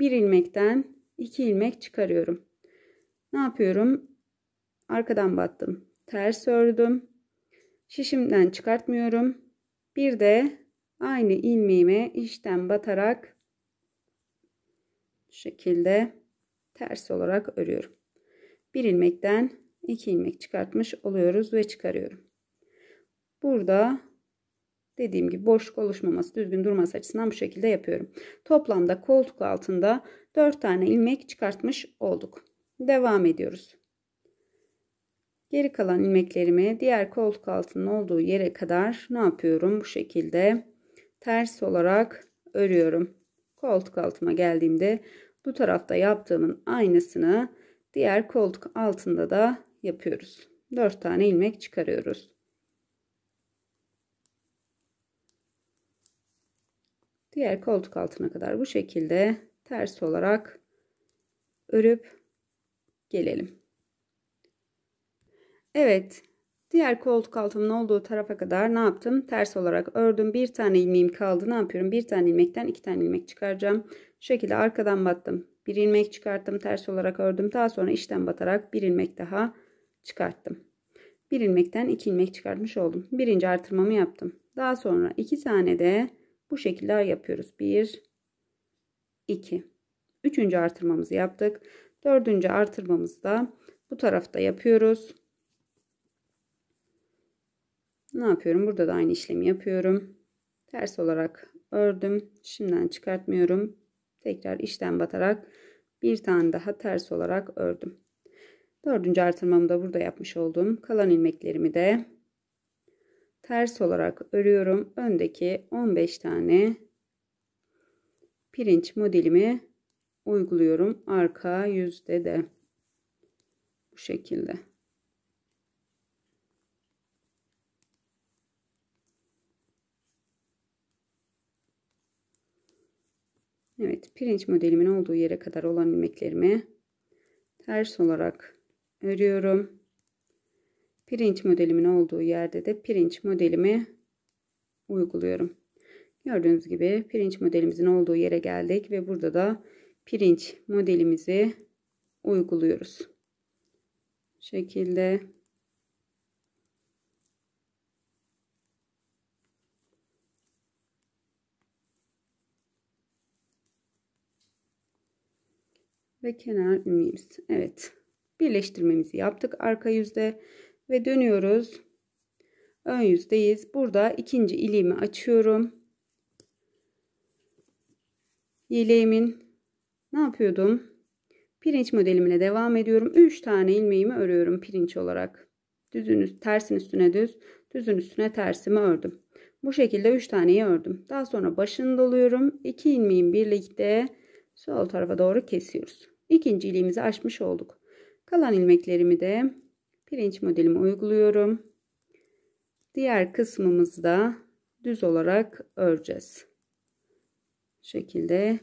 bir ilmekten iki ilmek çıkarıyorum. Ne yapıyorum? Arkadan battım. Ters ördüm. Şişimden çıkartmıyorum. Bir de aynı ilmeğime içten batarak şu şekilde ters olarak örüyorum. Bir ilmekten iki ilmek çıkartmış oluyoruz ve çıkarıyorum. Burada Dediğim gibi boşluk oluşmaması, düzgün durması açısından bu şekilde yapıyorum. Toplamda koltuk altında 4 tane ilmek çıkartmış olduk. Devam ediyoruz. Geri kalan ilmeklerimi diğer koltuk altının olduğu yere kadar ne yapıyorum? Bu şekilde ters olarak örüyorum. Koltuk altıma geldiğimde bu tarafta yaptığımın aynısını diğer koltuk altında da yapıyoruz. 4 tane ilmek çıkarıyoruz. diğer koltuk altına kadar bu şekilde ters olarak örüp gelelim. Evet diğer koltuk altının olduğu tarafa kadar ne yaptım ters olarak ördüm bir tane ilmeğim kaldı ne yapıyorum bir tane ilmekten iki tane ilmek çıkaracağım şu şekilde arkadan battım bir ilmek çıkarttım ters olarak ördüm daha sonra işten batarak bir ilmek daha çıkarttım bir ilmekten iki ilmek çıkartmış oldum birinci artırmamı yaptım daha sonra iki tane de bu şekiller yapıyoruz. 1 2 Üçüncü artırmamızı yaptık. Dördüncü artırmamızı da bu tarafta yapıyoruz. Ne yapıyorum? Burada da aynı işlemi yapıyorum. Ters olarak ördüm. Şimdiden çıkartmıyorum. Tekrar işten batarak bir tane daha ters olarak ördüm. Dördüncü artırmamı da burada yapmış oldum. Kalan ilmeklerimi de ters olarak örüyorum. Öndeki 15 tane pirinç modelimi uyguluyorum. Arka yüzde de bu şekilde. Evet pirinç modelimin olduğu yere kadar olan ilmeklerimi ters olarak örüyorum pirinç modelimin olduğu yerde de pirinç modelimi uyguluyorum. Gördüğünüz gibi pirinç modelimizin olduğu yere geldik ve burada da pirinç modelimizi uyguluyoruz. Bu şekilde ve kenar ilmeğimiz. Evet. Birleştirmemizi yaptık arka yüzde ve dönüyoruz. Ön yüzdeyiz. Burada ikinci iliğimi açıyorum. Yeleğimin ne yapıyordum? Pirinç modelimle devam ediyorum. 3 tane ilmeğimi örüyorum pirinç olarak. Düzün tersin üstüne düz, düzün üstüne tersimi ördüm. Bu şekilde 3 taneyi ördüm. Daha sonra başını doluyorum. 2 ilmeğin birlikte sol tarafa doğru kesiyoruz. İkinci iliğimizi açmış olduk. Kalan ilmeklerimi de pirinç modelimi uyguluyorum. Diğer kısmımızda düz olarak öreceğiz. Bu şekilde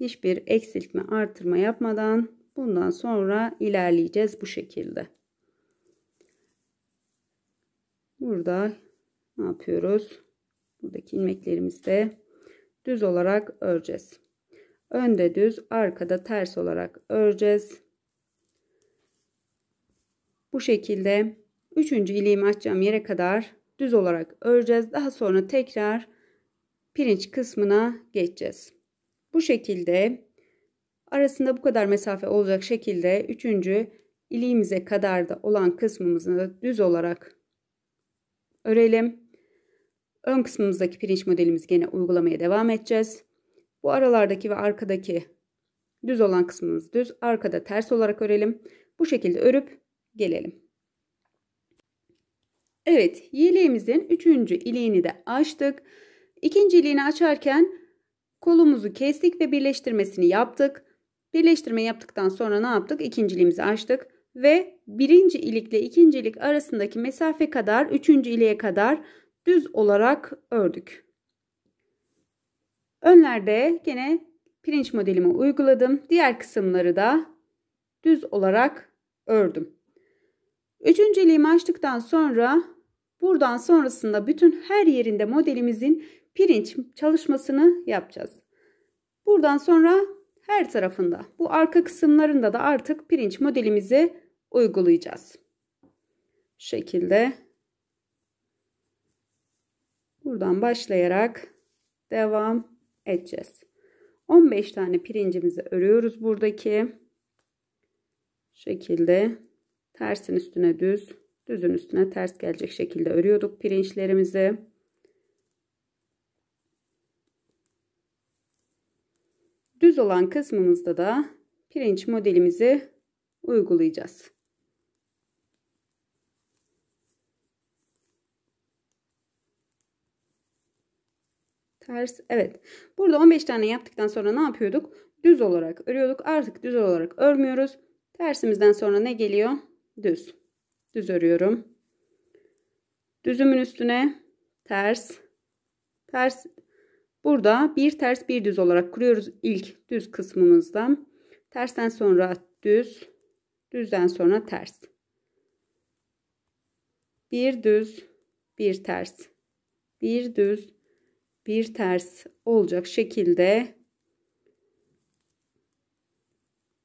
hiçbir eksiltme artırma yapmadan bundan sonra ilerleyeceğiz bu şekilde. Burada ne yapıyoruz? Buradaki ilmeklerimizi de düz olarak öreceğiz. Önde düz, arkada ters olarak öreceğiz. Bu şekilde 3. iliğimi açacağım yere kadar düz olarak öreceğiz. Daha sonra tekrar pirinç kısmına geçeceğiz. Bu şekilde arasında bu kadar mesafe olacak şekilde 3. iliğimize kadar da olan kısmımızı düz olarak örelim. Ön kısmımızdaki pirinç modelimizi gene uygulamaya devam edeceğiz. Bu aralardaki ve arkadaki düz olan kısmımız düz, arkada ters olarak örelim. Bu şekilde örüp gelelim. Evet yeleğimizin üçüncü iliğini de açtık. İkinci iliğini açarken kolumuzu kestik ve birleştirmesini yaptık. Birleştirme yaptıktan sonra ne yaptık? İkinciliğimizi açtık ve birinci ilikle ikinci ilik arasındaki mesafe kadar üçüncü iliğe kadar düz olarak ördük. Önlerde gene pirinç modelimi uyguladım. Diğer kısımları da düz olarak ördüm. Üçüncü Üçünceliğimi açtıktan sonra buradan sonrasında bütün her yerinde modelimizin pirinç çalışmasını yapacağız. Buradan sonra her tarafında bu arka kısımlarında da artık pirinç modelimizi uygulayacağız. Şu şekilde buradan başlayarak devam edeceğiz. 15 tane pirincimizi örüyoruz buradaki şekilde. Tersin üstüne düz, düzün üstüne ters gelecek şekilde örüyorduk pirinçlerimizi. Düz olan kısmımızda da pirinç modelimizi uygulayacağız. Ters evet. Burada 15 tane yaptıktan sonra ne yapıyorduk? Düz olarak örüyorduk. Artık düz olarak örmüyoruz. Tersimizden sonra ne geliyor? düz. Düz örüyorum. Düzümün üstüne ters. Ters. Burada bir ters bir düz olarak kuruyoruz ilk düz kısmımızda. Tersten sonra düz. Düzden sonra ters. Bir düz, bir ters. Bir düz, bir ters olacak şekilde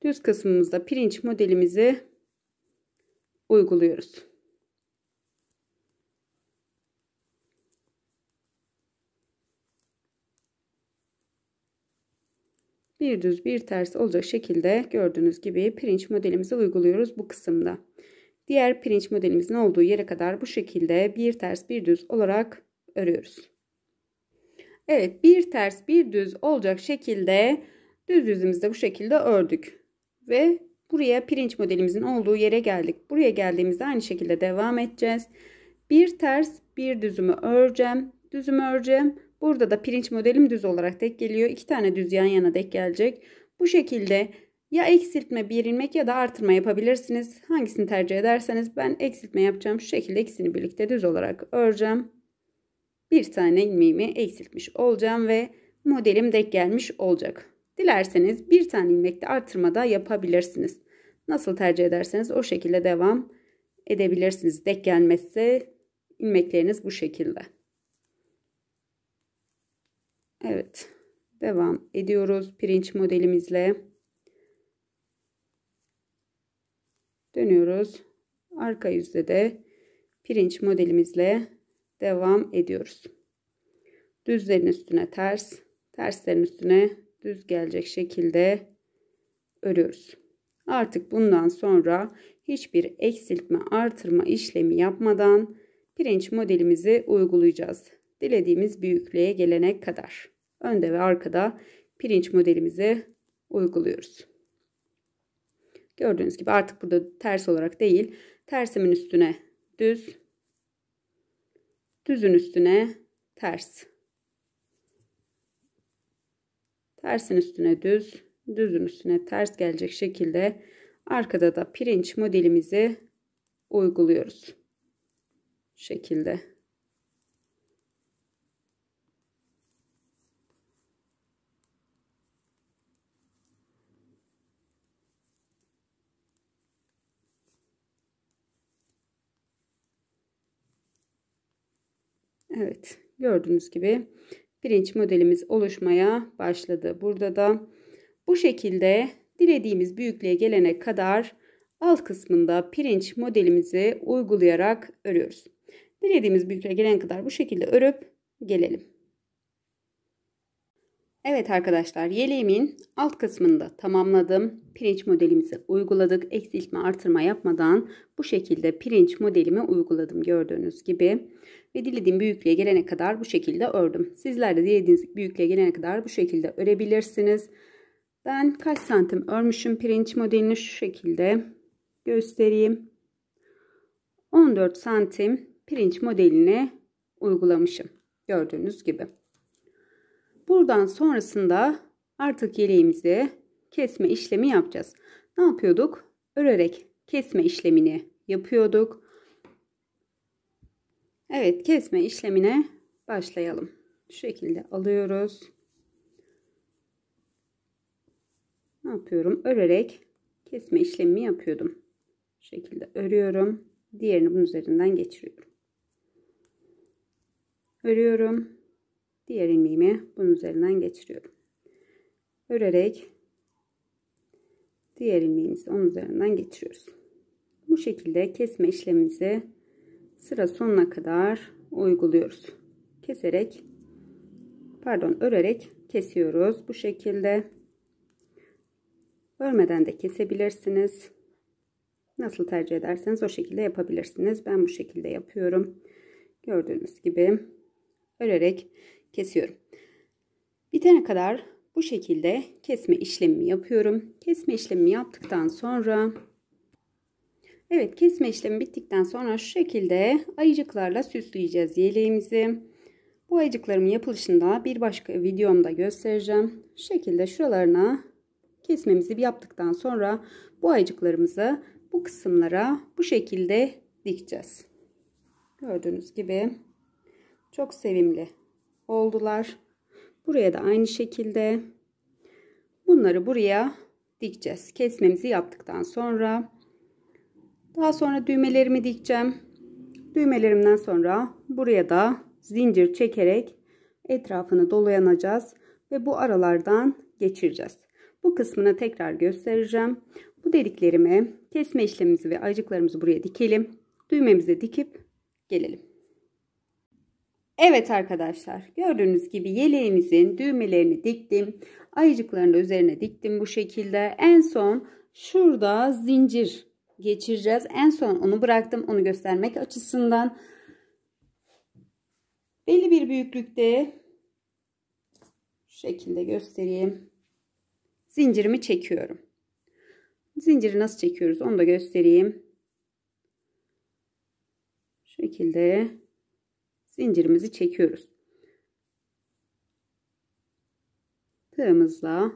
düz kısmımızda pirinç modelimizi uyguluyoruz. bir düz bir ters olacak şekilde gördüğünüz gibi pirinç modelimizi uyguluyoruz bu kısımda. Diğer pirinç modelimizin olduğu yere kadar bu şekilde bir ters bir düz olarak örüyoruz. Evet bir ters bir düz olacak şekilde düz yüzümüzde bu şekilde ördük ve Buraya pirinç modelimizin olduğu yere geldik. Buraya geldiğimizde aynı şekilde devam edeceğiz. Bir ters bir düzümü öreceğim. Düzümü öreceğim. Burada da pirinç modelim düz olarak denk geliyor. İki tane düz yan yana denk gelecek. Bu şekilde ya eksiltme, bir ilmek ya da artırma yapabilirsiniz. Hangisini tercih ederseniz ben eksiltme yapacağım. Şu şekilde ikisini birlikte düz olarak öreceğim. Bir tane ilmeğimi eksiltmiş olacağım ve modelim denk gelmiş olacak. Dilerseniz bir tane ilmekte artırma da yapabilirsiniz. Nasıl tercih ederseniz o şekilde devam edebilirsiniz. Dek gelmezse ilmekleriniz bu şekilde. Evet. Devam ediyoruz pirinç modelimizle. Dönüyoruz. Arka yüzde de pirinç modelimizle devam ediyoruz. Düzlerin üstüne ters, terslerin üstüne düz gelecek şekilde örüyoruz. Artık bundan sonra hiçbir eksiltme artırma işlemi yapmadan pirinç modelimizi uygulayacağız. Dilediğimiz büyüklüğe gelene kadar. Önde ve arkada pirinç modelimizi uyguluyoruz. Gördüğünüz gibi artık burada ters olarak değil tersimin üstüne düz düzün üstüne ters tersin üstüne düz düzün üstüne ters gelecek şekilde arkada da pirinç modelimizi uyguluyoruz. Şu şekilde. Evet gördüğünüz gibi pirinç modelimiz oluşmaya başladı. Burada da bu şekilde dilediğimiz büyüklüğe gelene kadar alt kısmında pirinç modelimizi uygulayarak örüyoruz. Dilediğimiz büyüklüğe gelene kadar bu şekilde örüp gelelim. Evet arkadaşlar yeleğimin alt kısmını da tamamladım. Pirinç modelimizi uyguladık. Eksiltme artırma yapmadan bu şekilde pirinç modelimi uyguladım gördüğünüz gibi. Ve dilediğim büyüklüğe gelene kadar bu şekilde ördüm. Sizler de dilediğiniz büyüklüğe gelene kadar bu şekilde örebilirsiniz. Ben kaç santim örmüşüm pirinç modelini şu şekilde göstereyim. 14 santim pirinç modelini uygulamışım. Gördüğünüz gibi. Buradan sonrasında artık yeleğimizi kesme işlemi yapacağız. Ne yapıyorduk? Örerek kesme işlemini yapıyorduk. Evet kesme işlemine başlayalım. Şu şekilde alıyoruz. ne yapıyorum? Örerek kesme işlemi yapıyordum. Bu şekilde örüyorum. Diğerini bunun üzerinden geçiriyorum. Örüyorum. Diğer ilmeğimi bunun üzerinden geçiriyorum. Örerek diğer ilmeğimizi onun üzerinden geçiriyoruz. Bu şekilde kesme işlemimizi sıra sonuna kadar uyguluyoruz. Keserek pardon örerek kesiyoruz bu şekilde. Bölmeden de kesebilirsiniz. Nasıl tercih ederseniz o şekilde yapabilirsiniz. Ben bu şekilde yapıyorum. Gördüğünüz gibi örerek kesiyorum. Bitene kadar bu şekilde kesme işlemi yapıyorum. Kesme işlemi yaptıktan sonra Evet kesme işlemi bittikten sonra şu şekilde ayıcıklarla süsleyeceğiz yeleğimizi. Bu ayıcıklarımın yapılışını da bir başka videomda göstereceğim. Şu şekilde şuralarına kesmemizi yaptıktan sonra bu ayıcıklarımızı bu kısımlara bu şekilde dikeceğiz. Gördüğünüz gibi çok sevimli oldular. Buraya da aynı şekilde bunları buraya dikeceğiz. Kesmemizi yaptıktan sonra daha sonra düğmelerimi dikeceğim. Düğmelerimden sonra buraya da zincir çekerek etrafını dolayanacağız ve bu aralardan geçireceğiz. Bu kısmını tekrar göstereceğim. Bu dediklerimi kesme işlemimizi ve ayıcıklarımızı buraya dikelim. Düğmemizi dikip gelelim. Evet arkadaşlar gördüğünüz gibi yeleğimizin düğmelerini diktim. Ayıcıklarını üzerine diktim bu şekilde. En son şurada zincir geçireceğiz. En son onu bıraktım onu göstermek açısından. Belli bir büyüklükte şu şekilde göstereyim zincirimi çekiyorum. Zinciri nasıl çekiyoruz onu da göstereyim. Şu şekilde zincirimizi çekiyoruz. Tığımızla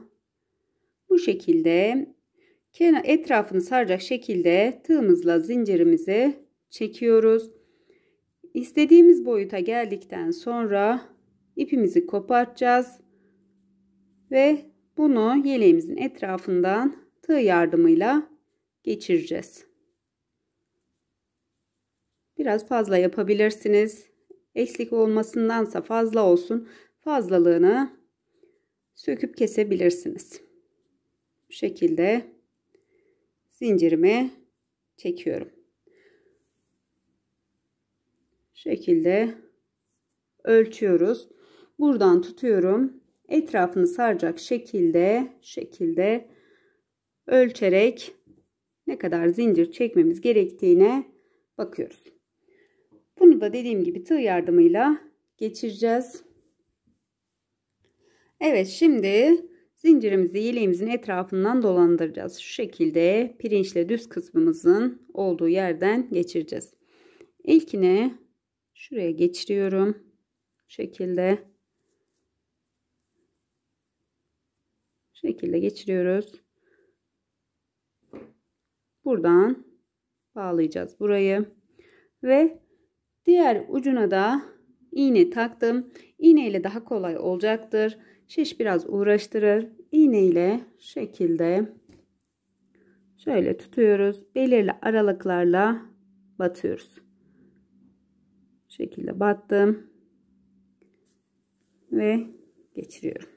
bu şekilde etrafını saracak şekilde tığımızla zincirimizi çekiyoruz. İstediğimiz boyuta geldikten sonra ipimizi kopartacağız ve bunu yeleğimizin etrafından tığ yardımıyla geçireceğiz. Biraz fazla yapabilirsiniz. Eksik olmasındansa fazla olsun. Fazlalığını söküp kesebilirsiniz. Bu şekilde zincirimi çekiyorum. Şu şekilde ölçüyoruz. Buradan tutuyorum etrafını saracak şekilde şekilde ölçerek ne kadar zincir çekmemiz gerektiğine bakıyoruz. Bunu da dediğim gibi tığ yardımıyla geçireceğiz. Evet şimdi zincirimizi yeleğimizin etrafından dolandıracağız. Şu şekilde pirinçle düz kısmımızın olduğu yerden geçireceğiz. İlkine şuraya geçiriyorum. Şu şekilde şekilde geçiriyoruz. Buradan bağlayacağız burayı. Ve diğer ucuna da iğne taktım. İğne ile daha kolay olacaktır. Şiş biraz uğraştırır. İğne ile şekilde şöyle tutuyoruz. Belirli aralıklarla batıyoruz. şekilde battım ve geçiriyorum.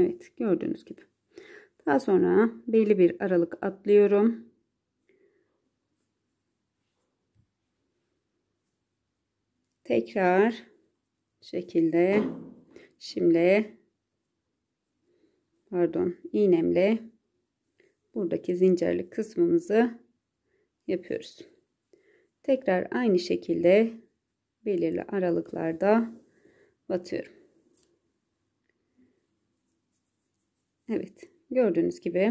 Evet gördüğünüz gibi. Daha sonra belli bir aralık atlıyorum. Tekrar şekilde şimdi pardon iğnemle buradaki zincirli kısmımızı yapıyoruz. Tekrar aynı şekilde belirli aralıklarda batıyorum. Evet gördüğünüz gibi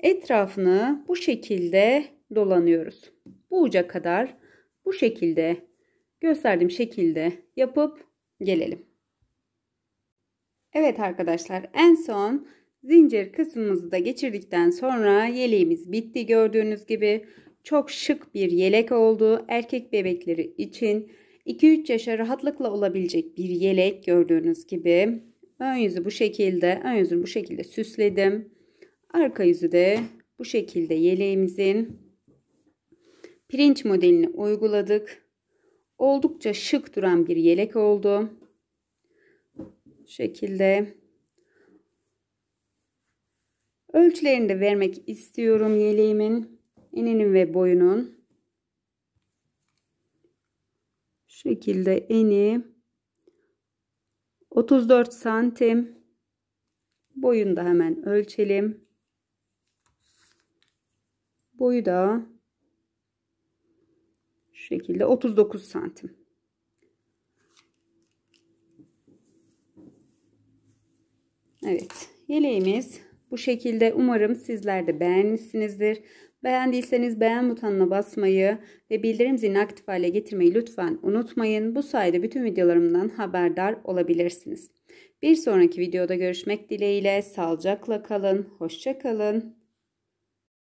etrafını bu şekilde dolanıyoruz. Bu uca kadar bu şekilde gösterdiğim şekilde yapıp gelelim. Evet arkadaşlar en son zincir kısmımızı da geçirdikten sonra yeleğimiz bitti gördüğünüz gibi. Çok şık bir yelek oldu. Erkek bebekleri için 2-3 yaşa rahatlıkla olabilecek bir yelek gördüğünüz gibi. Ön yüzü bu şekilde, ön yüzünü bu şekilde süsledim. Arka yüzü de bu şekilde yeleğimizin pirinç modelini uyguladık. Oldukça şık duran bir yelek oldu. Bu şekilde. Ölçülerini de vermek istiyorum yeleğimin eninin ve boyunun. Şu şekilde eni 34 santim boyunu da hemen ölçelim boyu da şu şekilde 39 santim Evet yeleğimiz bu şekilde umarım sizler de beğenmişsinizdir Beğendiyseniz beğen butonuna basmayı ve bildirim zilini aktif hale getirmeyi lütfen unutmayın. Bu sayede bütün videolarımdan haberdar olabilirsiniz. Bir sonraki videoda görüşmek dileğiyle sağlıcakla kalın, hoşça kalın.